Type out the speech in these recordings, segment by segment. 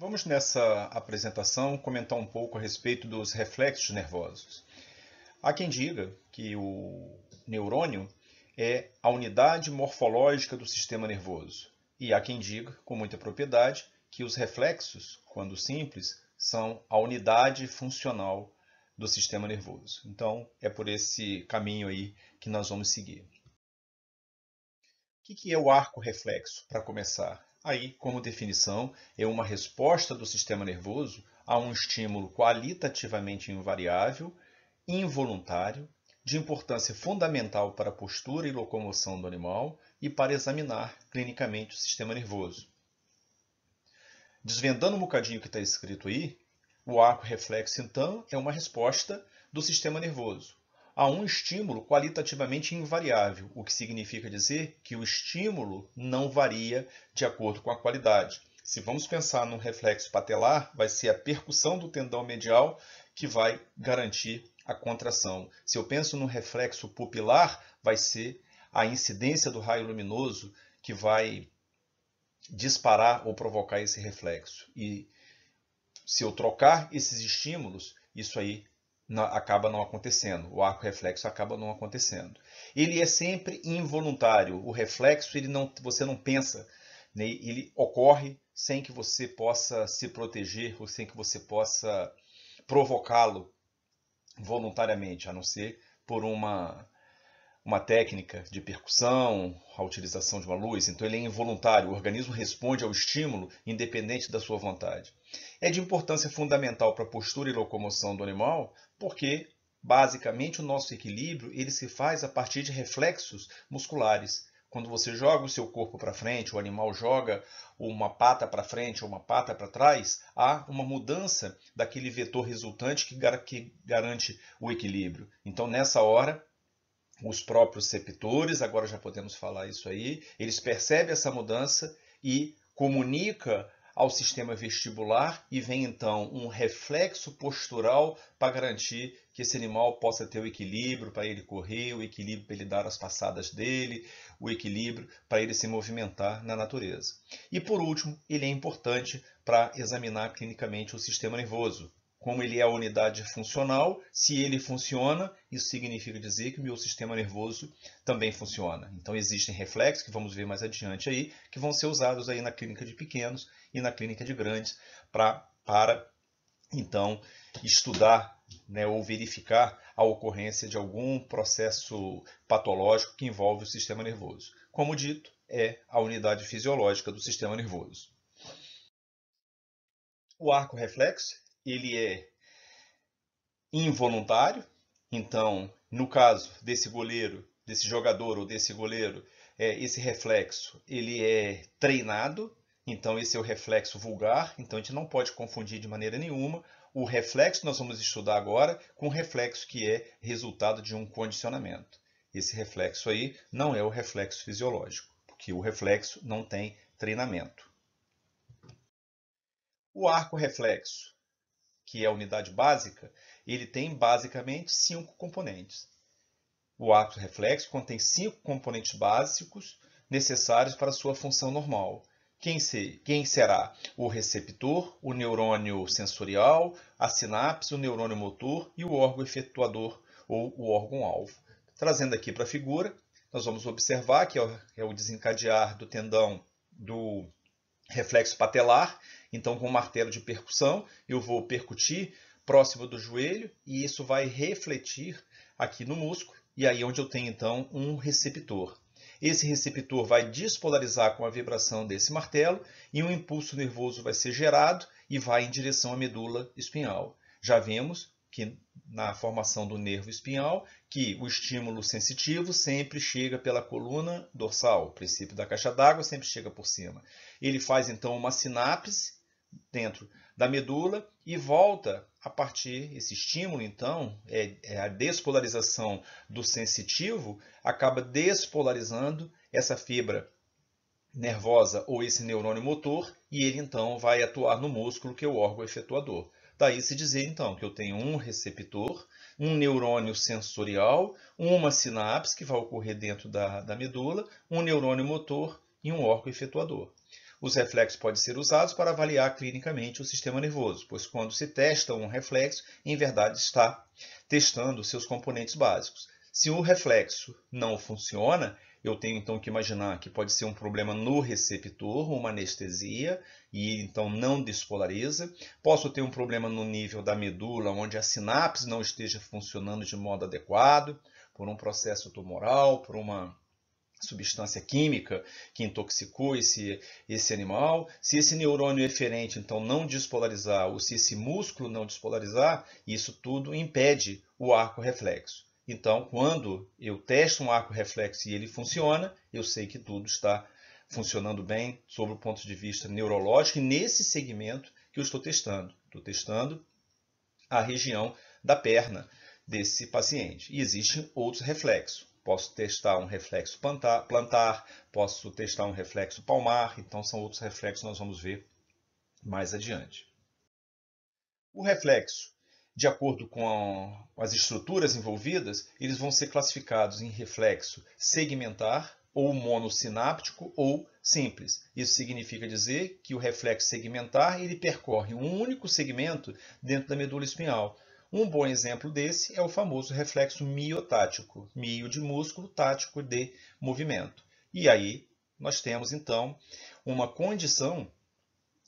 Vamos nessa apresentação comentar um pouco a respeito dos reflexos nervosos. Há quem diga que o neurônio é a unidade morfológica do sistema nervoso, e há quem diga, com muita propriedade, que os reflexos, quando simples, são a unidade funcional do sistema nervoso. Então, é por esse caminho aí que nós vamos seguir. O que é o arco reflexo, para começar? Aí, como definição, é uma resposta do sistema nervoso a um estímulo qualitativamente invariável, involuntário, de importância fundamental para a postura e locomoção do animal e para examinar clinicamente o sistema nervoso. Desvendando um bocadinho o que está escrito aí, o arco reflexo, então, é uma resposta do sistema nervoso a um estímulo qualitativamente invariável, o que significa dizer que o estímulo não varia de acordo com a qualidade. Se vamos pensar num reflexo patelar, vai ser a percussão do tendão medial que vai garantir a contração. Se eu penso num reflexo pupilar, vai ser a incidência do raio luminoso que vai disparar ou provocar esse reflexo. E se eu trocar esses estímulos, isso aí acaba não acontecendo, o arco reflexo acaba não acontecendo. Ele é sempre involuntário, o reflexo ele não, você não pensa, né? ele ocorre sem que você possa se proteger ou sem que você possa provocá-lo voluntariamente, a não ser por uma uma técnica de percussão, a utilização de uma luz, então ele é involuntário, o organismo responde ao estímulo independente da sua vontade. É de importância fundamental para a postura e locomoção do animal, porque basicamente o nosso equilíbrio ele se faz a partir de reflexos musculares. Quando você joga o seu corpo para frente, o animal joga uma pata para frente ou uma pata para trás, há uma mudança daquele vetor resultante que, que garante o equilíbrio. Então, nessa hora, os próprios receptores, agora já podemos falar isso aí, eles percebem essa mudança e comunica ao sistema vestibular e vem então um reflexo postural para garantir que esse animal possa ter o equilíbrio para ele correr, o equilíbrio para ele dar as passadas dele, o equilíbrio para ele se movimentar na natureza. E por último, ele é importante para examinar clinicamente o sistema nervoso como ele é a unidade funcional, se ele funciona, isso significa dizer que o meu sistema nervoso também funciona. Então existem reflexos, que vamos ver mais adiante aí, que vão ser usados aí na clínica de pequenos e na clínica de grandes pra, para, então, estudar né, ou verificar a ocorrência de algum processo patológico que envolve o sistema nervoso. Como dito, é a unidade fisiológica do sistema nervoso. O arco reflexo ele é involuntário. Então, no caso desse goleiro, desse jogador ou desse goleiro, é, esse reflexo ele é treinado. Então, esse é o reflexo vulgar. Então, a gente não pode confundir de maneira nenhuma o reflexo que nós vamos estudar agora com o reflexo que é resultado de um condicionamento. Esse reflexo aí não é o reflexo fisiológico, porque o reflexo não tem treinamento. O arco reflexo que é a unidade básica, ele tem basicamente cinco componentes. O ato reflexo contém cinco componentes básicos necessários para sua função normal. Quem, se, quem será? O receptor, o neurônio sensorial, a sinapse, o neurônio motor e o órgão efetuador ou o órgão-alvo. Trazendo aqui para a figura, nós vamos observar que é o desencadear do tendão do reflexo patelar. Então, com o um martelo de percussão, eu vou percutir próximo do joelho e isso vai refletir aqui no músculo. E aí é onde eu tenho então um receptor. Esse receptor vai despolarizar com a vibração desse martelo e um impulso nervoso vai ser gerado e vai em direção à medula espinhal. Já vemos que na formação do nervo espinhal que o estímulo sensitivo sempre chega pela coluna dorsal, o princípio da caixa d'água sempre chega por cima. Ele faz então uma sinapse dentro da medula e volta a partir esse estímulo então é, é a despolarização do sensitivo acaba despolarizando essa fibra nervosa ou esse neurônio motor e ele então vai atuar no músculo que é o órgão efetuador. Daí tá se dizer, então, que eu tenho um receptor, um neurônio sensorial, uma sinapse que vai ocorrer dentro da, da medula, um neurônio motor e um órgão efetuador. Os reflexos podem ser usados para avaliar clinicamente o sistema nervoso, pois quando se testa um reflexo, em verdade está testando seus componentes básicos. Se o reflexo não funciona, eu tenho então que imaginar que pode ser um problema no receptor, uma anestesia, e então não despolariza. Posso ter um problema no nível da medula, onde a sinapse não esteja funcionando de modo adequado, por um processo tumoral, por uma substância química que intoxicou esse, esse animal. Se esse neurônio eferente, então, não despolarizar, ou se esse músculo não despolarizar, isso tudo impede o arco reflexo. Então, quando eu testo um arco reflexo e ele funciona, eu sei que tudo está funcionando bem sob o ponto de vista neurológico e nesse segmento que eu estou testando. Estou testando a região da perna desse paciente. E existem outros reflexos. Posso testar um reflexo plantar, posso testar um reflexo palmar, então são outros reflexos que nós vamos ver mais adiante. O reflexo de acordo com as estruturas envolvidas, eles vão ser classificados em reflexo segmentar ou monosináptico ou simples. Isso significa dizer que o reflexo segmentar ele percorre um único segmento dentro da medula espinhal. Um bom exemplo desse é o famoso reflexo miotático, mio de músculo, tático de movimento. E aí nós temos então uma condição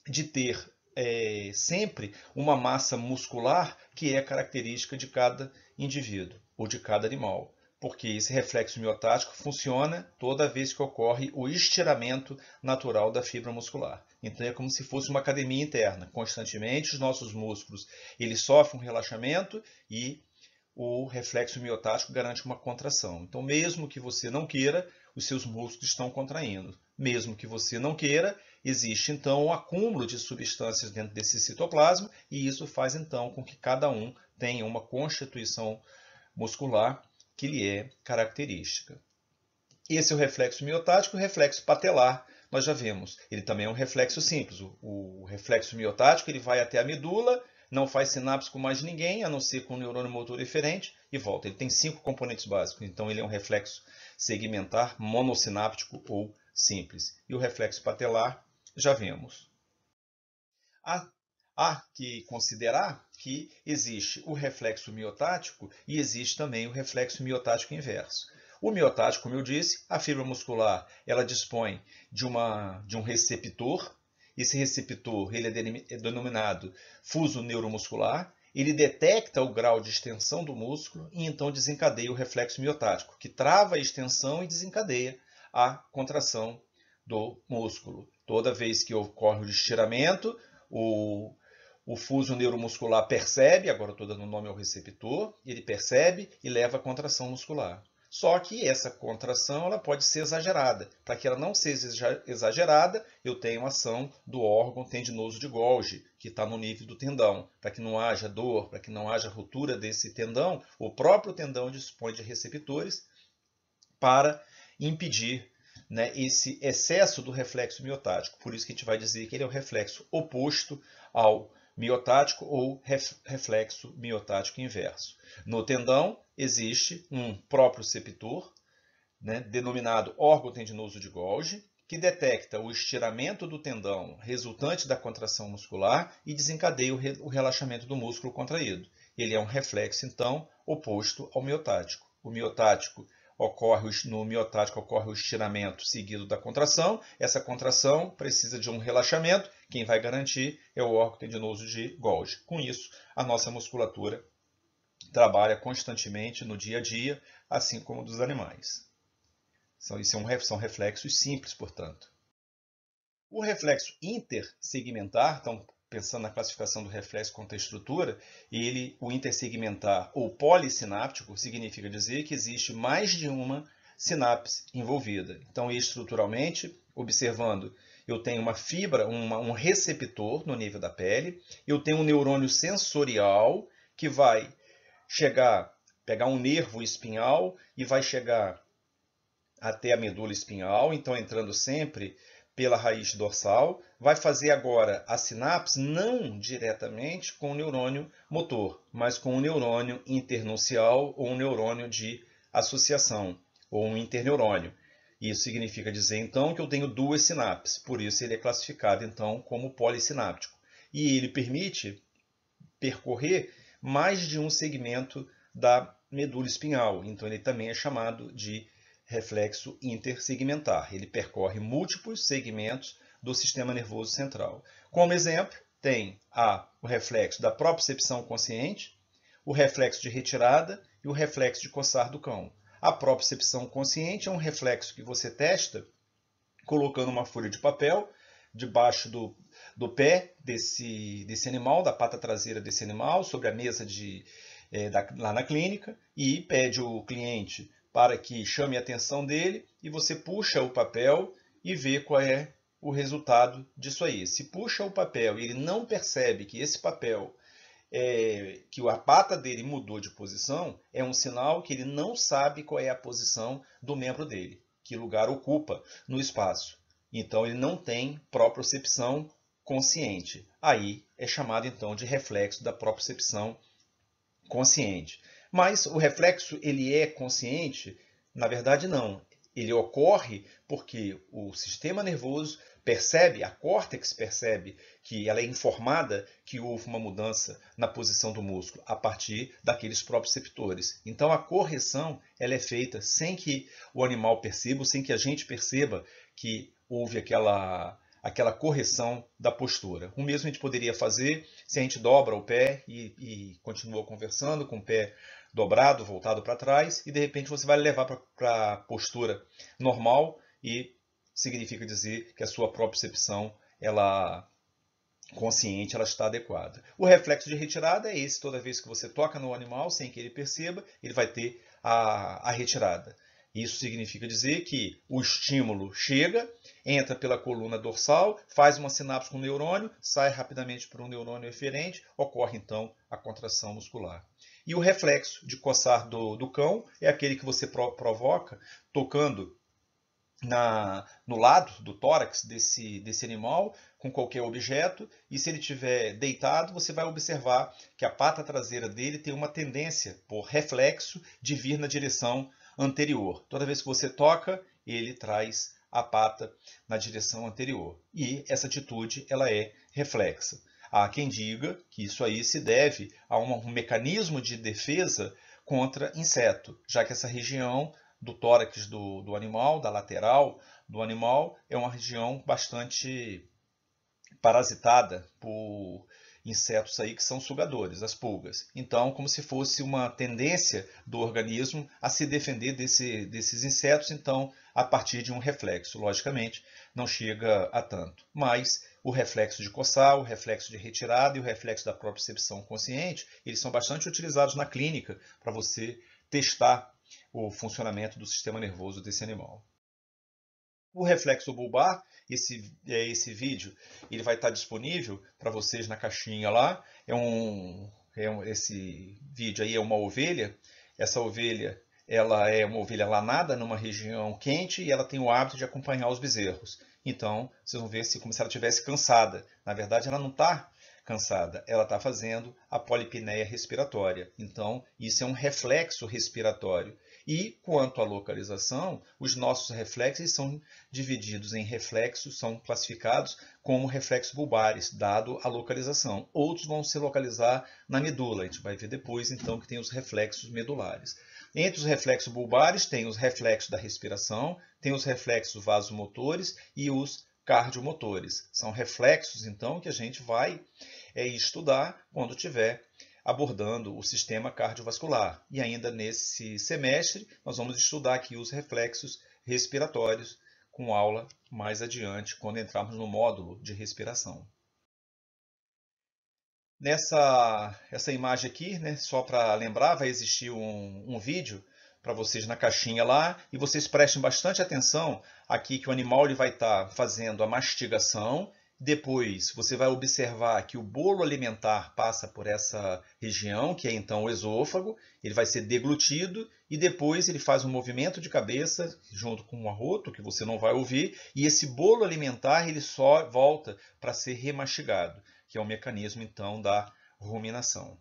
de ter é, sempre uma massa muscular que é característica de cada indivíduo ou de cada animal, porque esse reflexo miotático funciona toda vez que ocorre o estiramento natural da fibra muscular. Então é como se fosse uma academia interna. Constantemente os nossos músculos eles sofrem um relaxamento e o reflexo miotático garante uma contração. Então mesmo que você não queira, os seus músculos estão contraindo mesmo que você não queira, existe então um acúmulo de substâncias dentro desse citoplasma e isso faz então com que cada um tenha uma constituição muscular que lhe é característica. Esse é o reflexo miotático, o reflexo patelar, nós já vemos. Ele também é um reflexo simples. O, reflexo miotático ele vai até a medula, não faz sinapse com mais ninguém, a não ser com o neurônio motor diferente, e volta. Ele tem cinco componentes básicos, então ele é um reflexo segmentar, monossináptico ou simples. E o reflexo patelar, já vemos. Há, há que considerar que existe o reflexo miotático e existe também o reflexo miotático inverso. O miotático, como eu disse, a fibra muscular ela dispõe de, uma, de um receptor. Esse receptor ele é, é denominado fuso neuromuscular. Ele detecta o grau de extensão do músculo e então desencadeia o reflexo miotático, que trava a extensão e desencadeia a contração do músculo. Toda vez que ocorre o estiramento, o, o fuso neuromuscular percebe, agora estou dando nome ao receptor, ele percebe e leva a contração muscular. Só que essa contração ela pode ser exagerada. Para que ela não seja exagerada, eu tenho ação do órgão tendinoso de Golgi, que está no nível do tendão. Para que não haja dor, para que não haja ruptura desse tendão, o próprio tendão dispõe de receptores para impedir né, esse excesso do reflexo miotático. Por isso que a gente vai dizer que ele é o reflexo oposto ao miotático ou ref, reflexo miotático inverso. No tendão existe um próprio septor, né, denominado órgão tendinoso de Golgi, que detecta o estiramento do tendão resultante da contração muscular e desencadeia o, re, o relaxamento do músculo contraído. Ele é um reflexo, então, oposto ao miotático. O miotático ocorre no miotático ocorre o estiramento seguido da contração. Essa contração precisa de um relaxamento. Quem vai garantir é o órgão tendinoso de Golgi. Com isso, a nossa musculatura trabalha constantemente no dia a dia, assim como dos animais. São, isso é um, são reflexos simples, portanto. O reflexo intersegmentar, então pensando na classificação do reflexo contra a estrutura, ele, o intersegmentar ou polisináptico, significa dizer que existe mais de uma sinapse envolvida. Então, estruturalmente, observando, eu tenho uma fibra, uma, um receptor no nível da pele, eu tenho um neurônio sensorial que vai chegar, pegar um nervo espinhal e vai chegar até a medula espinhal, então entrando sempre pela raiz dorsal, vai fazer agora a sinapse não diretamente com o neurônio motor, mas com o neurônio internocial ou um neurônio de associação, ou um interneurônio. Isso significa dizer, então, que eu tenho duas sinapses, por isso ele é classificado, então, como polissináptico. E ele permite percorrer mais de um segmento da medula espinhal, então ele também é chamado de reflexo intersegmentar. Ele percorre múltiplos segmentos do sistema nervoso central. Como exemplo, tem a, o reflexo da propriocepção consciente, o reflexo de retirada e o reflexo de coçar do cão. A propriocepção consciente é um reflexo que você testa colocando uma folha de papel debaixo do, do pé desse, desse animal, da pata traseira desse animal, sobre a mesa de, é, da, lá na clínica e pede o cliente para que chame a atenção dele e você puxa o papel e vê qual é o resultado disso aí. Se puxa o papel e ele não percebe que esse papel é, que a pata dele mudou de posição, é um sinal que ele não sabe qual é a posição do membro dele, que lugar ocupa no espaço. Então ele não tem propriocepção consciente. Aí é chamado então de reflexo da propriocepção consciente. Mas o reflexo ele é consciente? Na verdade, não. Ele ocorre porque o sistema nervoso percebe, a córtex percebe que ela é informada que houve uma mudança na posição do músculo a partir daqueles próprios receptores. Então a correção ela é feita sem que o animal perceba, sem que a gente perceba que houve aquela aquela correção da postura. O mesmo a gente poderia fazer se a gente dobra o pé e, e continua conversando com o pé dobrado, voltado para trás, e de repente você vai levar para a postura normal e significa dizer que a sua propriocepção ela consciente ela está adequada. O reflexo de retirada é esse, toda vez que você toca no animal sem que ele perceba, ele vai ter a, a retirada. Isso significa dizer que o estímulo chega, entra pela coluna dorsal, faz uma sinapse com o neurônio, sai rapidamente para um neurônio eferente, ocorre então a contração muscular. E o reflexo de coçar do, do cão é aquele que você pro, provoca tocando na, no lado do tórax desse, desse animal com qualquer objeto e se ele tiver deitado você vai observar que a pata traseira dele tem uma tendência por reflexo de vir na direção anterior toda vez que você toca ele traz a pata na direção anterior e essa atitude ela é reflexa Há quem diga que isso aí se deve a um mecanismo de defesa contra inseto, já que essa região do tórax do, do animal, da lateral do animal, é uma região bastante parasitada por insetos aí que são sugadores, as pulgas. Então, como se fosse uma tendência do organismo a se defender desse, desses insetos, então, a partir de um reflexo. Logicamente, não chega a tanto. Mas o reflexo de coçar, o reflexo de retirada e o reflexo da própria percepção consciente, eles são bastante utilizados na clínica para você testar o funcionamento do sistema nervoso desse animal. O reflexo bulbar, esse, é, esse vídeo, ele vai estar tá disponível para vocês na caixinha lá. É um, é um, esse vídeo aí é uma ovelha. Essa ovelha ela é uma ovelha lanada numa região quente e ela tem o hábito de acompanhar os bezerros. Então, vocês vão ver se como se ela estivesse cansada. Na verdade, ela não está cansada, ela está fazendo a polipneia respiratória. Então, isso é um reflexo respiratório. E quanto à localização, os nossos reflexos são divididos em reflexos, são classificados como reflexos bulbares, dado a localização. Outros vão se localizar na medula, a gente vai ver depois, então, que tem os reflexos medulares. Entre os reflexos bulbares tem os reflexos da respiração, tem os reflexos vasomotores e os cardiomotores. São reflexos, então, que a gente vai é, estudar quando tiver abordando o sistema cardiovascular. E ainda nesse semestre, nós vamos estudar aqui os reflexos respiratórios com aula mais adiante, quando entrarmos no módulo de respiração. Nessa essa imagem aqui, né, só para lembrar, vai existir um, um vídeo para vocês na caixinha lá e vocês prestem bastante atenção aqui que o animal ele vai estar tá fazendo a mastigação. Depois você vai observar que o bolo alimentar passa por essa região, que é então o esôfago, ele vai ser deglutido e depois ele faz um movimento de cabeça junto com um arroto que você não vai ouvir e esse bolo alimentar ele só volta para ser remastigado que é o mecanismo então da ruminação.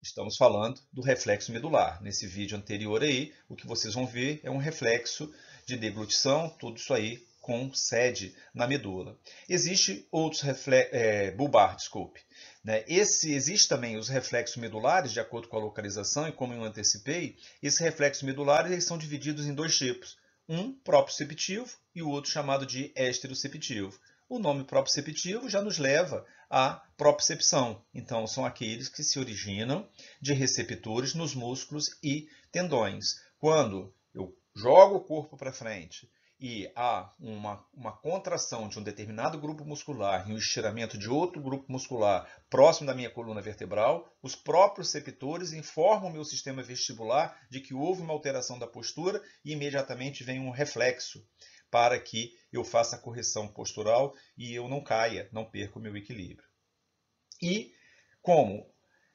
Estamos falando do reflexo medular. Nesse vídeo anterior aí, o que vocês vão ver é um reflexo de deglutição, tudo isso aí com sede na medula. Existe outros reflexos, é, bulbar, desculpe. Né? Esse, existe também os reflexos medulares, de acordo com a localização, e como eu antecipei, esses reflexos medulares eles são divididos em dois tipos. Um proprioceptivo e o outro chamado de esteroceptivo o nome proprioceptivo já nos leva à propriocepção. Então, são aqueles que se originam de receptores nos músculos e tendões. Quando eu jogo o corpo para frente e há uma, uma contração de um determinado grupo muscular e um estiramento de outro grupo muscular próximo da minha coluna vertebral, os próprios receptores informam o meu sistema vestibular de que houve uma alteração da postura e imediatamente vem um reflexo para que eu faça a correção postural e eu não caia, não perca o meu equilíbrio. E como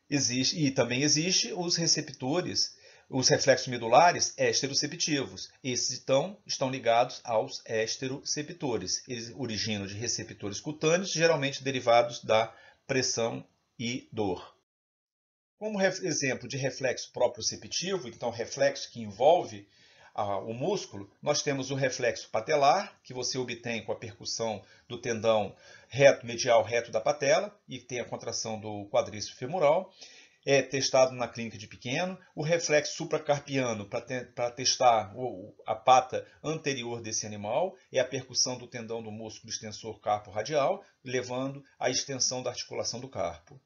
existe, e também existe os receptores, os reflexos medulares esteroceptivos. Esses estão, estão ligados aos esteroceptores. Eles originam de receptores cutâneos, geralmente derivados da pressão e dor. Como exemplo de reflexo proprioceptivo, então reflexo que envolve o músculo, nós temos o reflexo patelar, que você obtém com a percussão do tendão reto medial reto da patela e tem a contração do quadríceps femoral. É testado na clínica de pequeno, o reflexo supracarpiano para testar o, a pata anterior desse animal é a percussão do tendão do músculo extensor carpo radial, levando à extensão da articulação do carpo.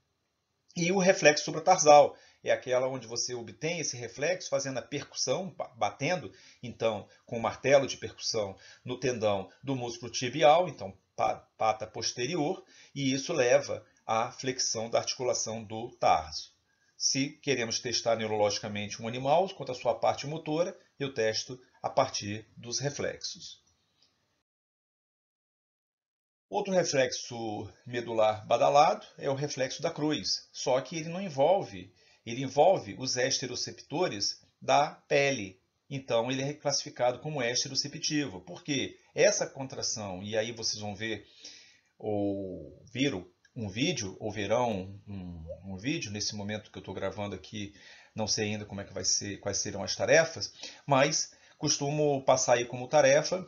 E o reflexo supratarsal, é aquela onde você obtém esse reflexo fazendo a percussão, batendo, então, com o martelo de percussão no tendão do músculo tibial, então, pata posterior, e isso leva à flexão da articulação do tarso. Se queremos testar neurologicamente um animal, quanto à sua parte motora, eu testo a partir dos reflexos. Outro reflexo medular badalado é o reflexo da cruz, só que ele não envolve ele envolve os ésteroceptores da pele. Então, ele é classificado como ésteroceptivo. Por quê? Essa contração, e aí vocês vão ver ou viram um vídeo, ou verão um, um vídeo, nesse momento que eu estou gravando aqui, não sei ainda como é que vai ser, quais serão as tarefas, mas costumo passar aí como tarefa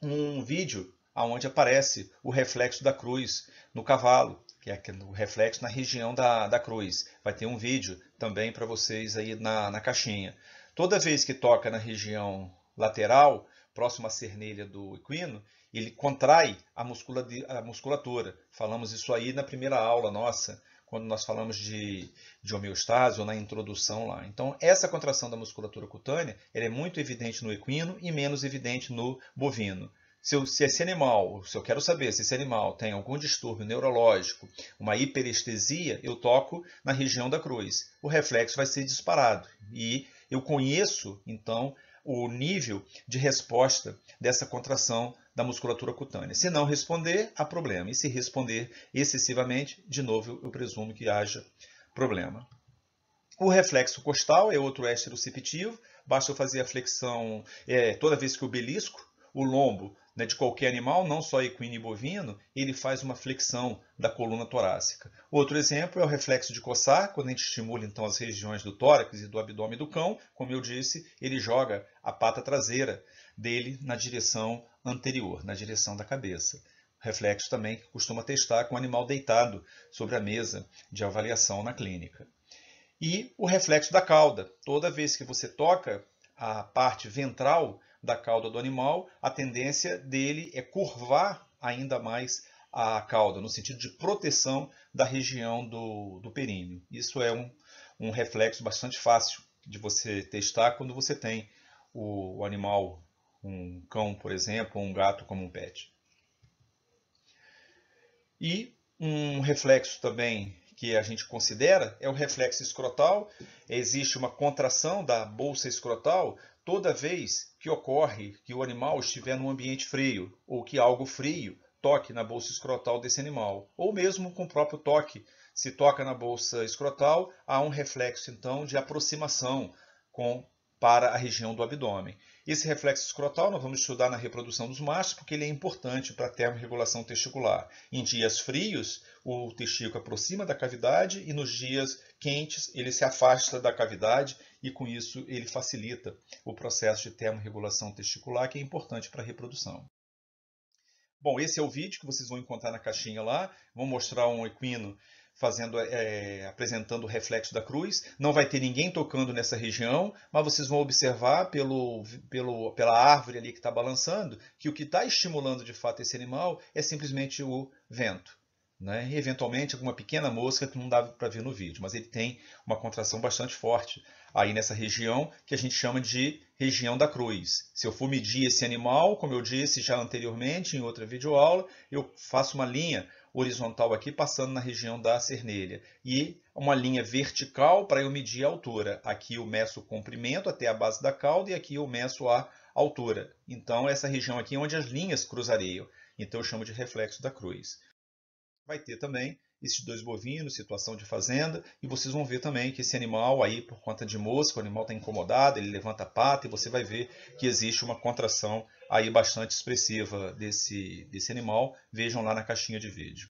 um vídeo onde aparece o reflexo da cruz no cavalo que é o reflexo na região da, da cruz. Vai ter um vídeo também para vocês aí na, na caixinha. Toda vez que toca na região lateral, próximo à cernelha do equino, ele contrai a, muscula, a musculatura. Falamos isso aí na primeira aula nossa, quando nós falamos de, de homeostase ou na introdução lá. Então, essa contração da musculatura cutânea é muito evidente no equino e menos evidente no bovino. Se, eu, se esse animal, se eu quero saber se esse animal tem algum distúrbio neurológico, uma hiperestesia, eu toco na região da cruz. O reflexo vai ser disparado e eu conheço, então, o nível de resposta dessa contração da musculatura cutânea. Se não responder, há problema. E se responder excessivamente, de novo, eu presumo que haja problema. O reflexo costal é outro éster Basta eu fazer a flexão é, toda vez que eu belisco o lombo né, de qualquer animal, não só equino e bovino, ele faz uma flexão da coluna torácica. Outro exemplo é o reflexo de coçar, quando a gente estimula então as regiões do tórax e do abdômen do cão, como eu disse, ele joga a pata traseira dele na direção anterior, na direção da cabeça. Reflexo também que costuma testar com o animal deitado sobre a mesa de avaliação na clínica. E o reflexo da cauda. Toda vez que você toca a parte ventral da cauda do animal, a tendência dele é curvar ainda mais a cauda, no sentido de proteção da região do, do períneo. Isso é um, um reflexo bastante fácil de você testar quando você tem o, o animal, um cão, por exemplo, ou um gato como um pet. E um reflexo também que a gente considera é o reflexo escrotal. Existe uma contração da bolsa escrotal toda vez que ocorre que o animal estiver num ambiente frio ou que algo frio toque na bolsa escrotal desse animal, ou mesmo com o próprio toque. Se toca na bolsa escrotal, há um reflexo então de aproximação com para a região do abdômen. Esse reflexo escrotal nós vamos estudar na reprodução dos machos porque ele é importante para a termorregulação testicular. Em dias frios, o testículo aproxima da cavidade e nos dias quentes ele se afasta da cavidade e com isso ele facilita o processo de termorregulação testicular que é importante para a reprodução. Bom, esse é o vídeo que vocês vão encontrar na caixinha lá. Vou mostrar um equino fazendo, é, apresentando o reflexo da cruz. Não vai ter ninguém tocando nessa região, mas vocês vão observar pelo, pelo, pela árvore ali que está balançando que o que está estimulando de fato esse animal é simplesmente o vento né? e eventualmente alguma pequena mosca que não dá para ver no vídeo, mas ele tem uma contração bastante forte aí nessa região que a gente chama de região da cruz. Se eu for medir esse animal, como eu disse já anteriormente em outra videoaula, eu faço uma linha horizontal aqui passando na região da cernelha e uma linha vertical para eu medir a altura. Aqui eu meço o comprimento até a base da cauda e aqui eu meço a altura. Então essa região aqui é onde as linhas cruzariam. Então eu chamo de reflexo da cruz vai ter também esses dois bovinos, situação de fazenda, e vocês vão ver também que esse animal aí, por conta de mosca, o animal está incomodado, ele levanta a pata, e você vai ver que existe uma contração aí bastante expressiva desse, desse animal. Vejam lá na caixinha de vídeo.